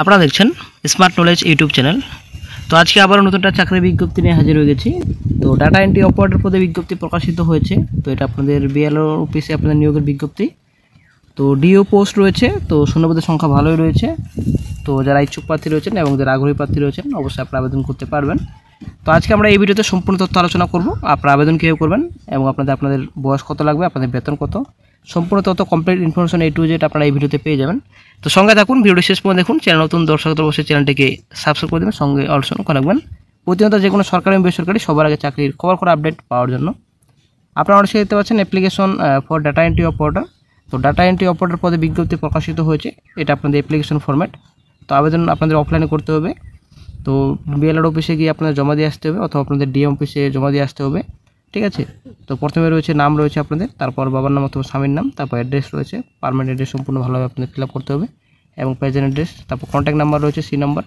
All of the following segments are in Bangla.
আপনারা দেখছেন স্মার্ট নলেজ ইউটিউব চ্যানেল তো আজকে আবারও নতুনটা চাকরি বিজ্ঞপ্তি নিয়ে হাজির হয়ে গেছি তো ডাটা এন্ট্রি অপারেটর পদে বিজ্ঞপ্তি প্রকাশিত হয়েছে তো এটা আপনাদের বিএলও অফিসে আপনাদের নিয়োগের বিজ্ঞপ্তি তো ডিও পোস্ট রয়েছে তো শূন্যপদের সংখ্যা ভালোই রয়েছে তো যারা ইচ্ছুক প্রার্থী রয়েছেন এবং যারা আগ্রহী প্রার্থী রয়েছেন অবশ্যই আপনারা আবেদন করতে পারবেন তো আজকে আমরা এই ভিডিওতে সম্পূর্ণ তথ্য আলোচনা করব আপনারা আবেদন কীভাবে করবেন এবং আপনাদের আপনাদের বয়স কত লাগবে আপনাদের বেতন কত সম্পূর্ণ তত complete information A to Z আপনারা এই ভিডিওতে পেয়ে যাবেন তো সঙ্গে থাকুন ভিডিওটি শেষ পর্যন্ত দেখুন চ্যানেল নতুন দর্শক অবশ্যই চ্যানেলটিকে সাবস্ক্রাইব করে দেবেন সঙ্গে অলসন রাখবেন প্রতিনিয়ত যে কোনো সরকারি এবং বেসরকারি সবার আগে চাকরির খবর করে আপডেট পাওয়ার জন্য আপনারা অবশ্যই দেখতে পাচ্ছেন application for data entry operator তো ডাটা এন্ট্রি অপারেটর পদে বিজ্ঞপ্তি প্রকাশিত হয়েছে এটা আপনাদের অ্যাপ্লিকেশন ফর্ম্যাট তো আবেদন আপনাদের অফলাইনে করতে হবে তো বিএলআর অফিসে গিয়ে আপনাদের জমা দিয়ে আসতে হবে অথবা আপনাদের ডিএম অফিসে জমা দিয়ে আসতে হবে ঠিক আছে তো প্রথমে রয়েছে নাম রয়েছে আপনাদের তারপর বাবার নাম অথবা স্বামীর নাম তারপর অ্যাড্রেস রয়েছে পারমানেন্ট অ্যাড্রেস সম্পূর্ণ ভালোভাবে আপনাদের ফিল করতে হবে এবং প্রেজেন্ট অ্যাড্রেস তারপর কন্ট্যাক্ট নাম্বার রয়েছে সি নাম্বার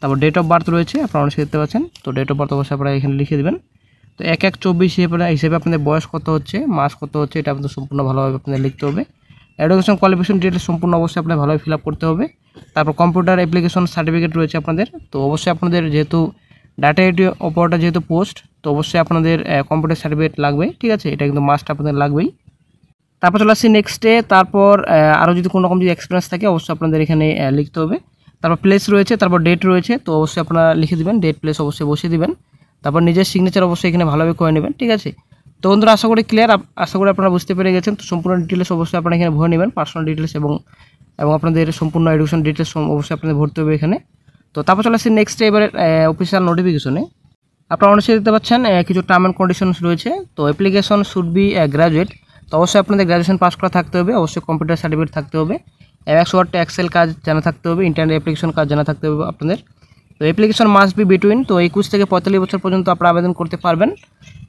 তারপর ডেট অফ বার্থ রয়েছে আপনারা অনেক দেখতে পাচ্ছেন তো ডেট অফ বার্থ অবশ্যই আপনারা এখানে লিখে দেবেন তো এক এক চব্বিশ হিসেবে হিসেবে আপনাদের বয়স কত হচ্ছে মাস কত হচ্ছে এটা আপনাদের সম্পূর্ণ ভালোভাবে আপনাদের লিখতে হবে অ্যাডুকেশন কোয়ালিফিকেশন ডিটেলস সম্পূর্ণ অবশ্যই আপনাদের ভালোভাবে ফিল করতে হবে তারপর কম্পিউটার অ্যাপ্লিকেশন সার্টিফিকেট রয়েছে আপনাদের তো অবশ্যই আপনাদের যেহেতু ডাটা এন্ট্রি অপারেটর যেহেতু পোস্ট তো অবশ্যই আপনাদের কম্পিউটার সার্টিফিকেট লাগবে ঠিক আছে এটা কিন্তু মাস্ট আপনাদের লাগবেই তারপর চলে আসছি ডে তারপর আরও যদি কোনো রকম যদি এক্সপিরিয়েন্স থাকে অবশ্যই আপনাদের এখানে লিখতে হবে তারপর প্লেস রয়েছে তারপর ডেট রয়েছে তো অবশ্যই আপনারা লিখে দেবেন ডেট প্লেস অবশ্যই বসিয়ে দেবেন তারপর নিজের সিগনেচার অবশ্যই এখানে ভালোভাবে করে নেবেন ঠিক আছে তো বন্ধুরা আশা করি ক্লিয়ার আশা করি আপনারা বুঝতে পেরে গেছেন তো সম্পূর্ণ ডিটেলস অবশ্যই আপনারা এখানে ভরে নেবেন পার্সোনাল ডিটেলস এবং এবং আপনাদের সম্পূর্ণ এডুকেশন ডিটেলস অবশ্যই আপনাদের ভরতে হবে এখানে তো তারপর চলে আসছি নেক্সট এবারে অফিসিয়াল নোটিফিকেশনে আপনারা অনেক দেখতে পাচ্ছেন কিছু টার্ম অ্যান্ড কন্ডিশনস রয়েছে তো অ্যাপ্লিকেশন শুড বি গ্র্যাজুয়েট তো অবশ্যই আপনাদের গ্র্যাজুয়েশন পাস করা থাকতে হবে অবশ্যই কম্পিউটার সার্টিফিকেট থাকতে হবে এক্স ওয়ার্ড এক্সেল কাজ জানা থাকতে হবে ইন্টারনেট অ্যাপ্লিকেশন কাজ জানা থাকতে হবে আপনাদের তো অ্যাপ্লিকেশন মাস্ট বি বিটুইন তো একুশ থেকে পঁয়তাল্লিশ বছর পর্যন্ত আপনারা আবেদন করতে পারবেন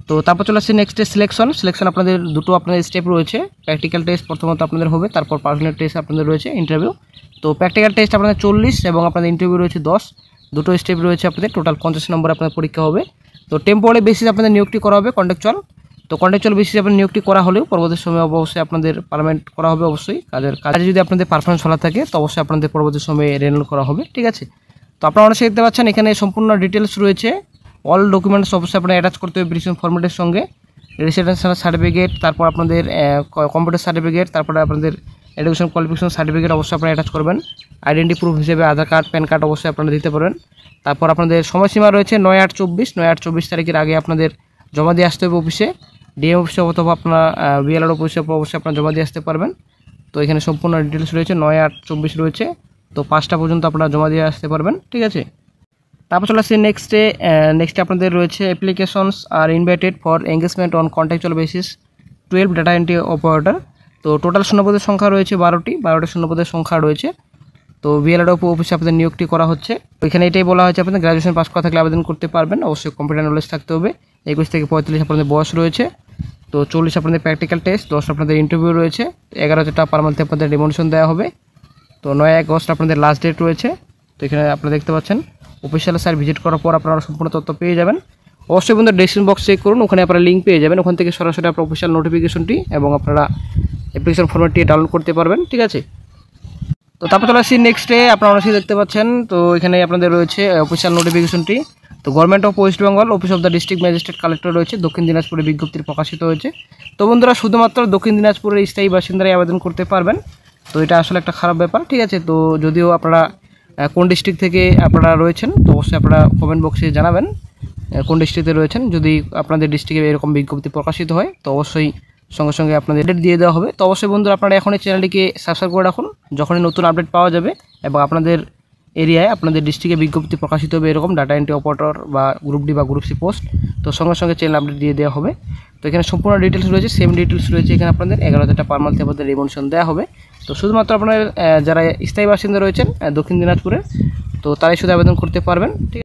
তো তারপর চলে আসছে নেক্সট সিলেকশন সিলেকশন আপনাদের দুটো আপনাদের স্টেপ রয়েছে প্র্যাকটিক্যাল টেস্ট প্রথমত আপনাদের হবে তারপর পার্সোনাল টেস্ট আপনাদের রয়েছে ইন্টারভিউ তো প্র্যাকটিক্যাল টেস্ট আপনাদের চল্লিশ এবং আপনাদের ইন্টারভিউ রয়েছে দশ দুটো স্টেপ রয়েছে আপনাদের টোটাল পঞ্চাশ নম্বর আপনার পরীক্ষা হবে তো টেম্পোরারি বেসিস আপনাদের নিয়োগটি করা হবে কন্ট্রাকচুয়াল তো কন্ট্রাকচুয়াল বেসিস আপনার নিয়োগটি করা হলেও পরবর্তী সময়ে অবশ্যই আপনাদের পার্মানেন্ট করা হবে অবশ্যই কাজের কাজে যদি আপনাদের পারফরমেন্স ভালো থাকে তো অবশ্যই আপনাদের পরবর্তী সময়ে রেনল করা হবে ঠিক আছে তো আপনারা অনেক দেখতে পাচ্ছেন এখানে সম্পূর্ণ ডিটেলস রয়েছে অল ডকুমেন্টস অবশ্যই আপনার অ্যাটাচ করতে হবে ব্রিসিং ফর্মেটের সঙ্গে রেসিডেন্সিয়াল সার্টিফিকেট তারপর আপনাদের কম্পিউটার সার্টিফিকেট তারপরে আপনাদের এডুকেশন কোয়ালিফিকেশন সার্টিফিকেট অবশ্যই আপনারা অ্যাটাচ করবেন আইডেন্টি প্রুফ হিসেবে আধার কার্ড প্যান কার্ড অবশ্যই আপনারা দিতে পারেন তারপর আপনাদের সময়সীমা রয়েছে নয় আট চব্বিশ নয় আট চব্বিশ তারিখের আগে আপনাদের জমা দিয়ে আসতে হবে অফিসে ডিএম অফিসে অথবা আপনার বিএলআর অফিসে অবশ্যই আপনারা জমা দিয়ে আসতে পারবেন তো এখানে সম্পূর্ণ ডিটেলস রয়েছে নয় আট চব্বিশ রয়েছে তো পাঁচটা পর্যন্ত আপনারা জমা দিয়ে আসতে পারবেন ঠিক আছে তারপর চলে আসছি নেক্সটে নেক্সটে আপনাদের রয়েছে applications are invited for engagement on contractual basis twelve data entry operator তো টোটাল শূন্যপদের সংখ্যা রয়েছে বারোটি বারোটি শূন্যপদের সংখ্যা রয়েছে তো বিএলআর ভিএলআরও অফিসে আপনাদের নিয়োগটি করা হচ্ছে ওইখানে এটাই বলা হয়েছে আপনাদের গ্রাজুয়েশন পাস করা থাকলে আবেদন করতে পারবেন অবশ্যই কম্পিউটার নলেজ থাকতে হবে একুশ থেকে পঁয়তাল্লিশ আপনাদের বয়স রয়েছে তো চল্লিশ আপনাদের প্র্যাকটিক্যাল টেস্ট দশ আপনাদের ইন্টারভিউ রয়েছে এগারো হাজার টাকা পার মান্থে আপনাদের ডেমোনেশন দেওয়া হবে তো নয় আগস্ট আপনাদের লাস্ট ডেট রয়েছে তো এখানে আপনারা দেখতে পাচ্ছেন অফিসিয়াল সাইট ভিজিট করার পর আপনারা সম্পূর্ণ তথ্য পেয়ে যাবেন অবশ্যই বন্ধু ডিসক্রিপশন বক্স চেক করুন ওখানে আপনারা লিঙ্ক পেয়ে যাবেন ওখান থেকে সরাসরি আপনার অফিসিয়াল নোটিফিকেশনটি এবং আপনারা অ্যাপ্লিকেশন ফর্মেটটি ডাউনলোড করতে পারবেন ঠিক আছে তো তারপর চলে নেক্সট নেক্সটে আপনারা অনেকেই দেখতে পাচ্ছেন তো এখানে আপনাদের রয়েছে অফিসিয়াল নোটিফিকেশনটি তো government of West Bengal office of the district magistrate collector রয়েছে দক্ষিণ দিনাজপুরে বিজ্ঞপ্তি প্রকাশিত হয়েছে তো বন্ধুরা শুধুমাত্র দক্ষিণ দিনাজপুরের স্থায়ী বাসিন্দারাই আবেদন করতে পারবেন তো এটা আসলে একটা খারাপ ব্যাপার ঠিক আছে তো যদিও আপনারা কোন ডিস্ট্রিক্ট থেকে আপনারা রয়েছেন তো অবশ্যই আপনারা কমেন্ট বক্সে জানাবেন কোন ডিস্ট্রিক্টে রয়েছেন যদি আপনাদের ডিস্ট্রিক্টে এরকম বিজ্ঞপ্তি প্রকাশিত হয় তো অবশ্যই সঙ্গে সঙ্গে আপনাদের ডেট দিয়ে দেওয়া হবে তো অবশ্যই বন্ধুরা আপনারা এখন এই চ্যানেলটিকে সাবস্ক্রাইব করে রাখুন যখনই নতুন আপডেট পাওয়া যাবে এবং আপনাদের এরিয়ায় আপনাদের ডিস্ট্রিক্টে বিজ্ঞপ্তি প্রকাশিত হবে এরকম ডাটা এন্ট্রি অপারেটর বা গ্রুপ ডি বা গ্রুপ সি পোস্ট তো সঙ্গে সঙ্গে চ্যানেল আপডেট দিয়ে দেওয়া হবে তো এখানে সম্পূর্ণ ডিটেলস রয়েছে সেম ডিটেলস রয়েছে এখানে আপনাদের এগারো হাজারটা পার মান্থে আপনাদের রিমোশন দেওয়া হবে তো শুধুমাত্র আপনার যারা স্থায়ী বাসিন্দা রয়েছেন দক্ষিণ দিনাজপুরে তো তারাই শুধু আবেদন করতে পারবেন ঠিক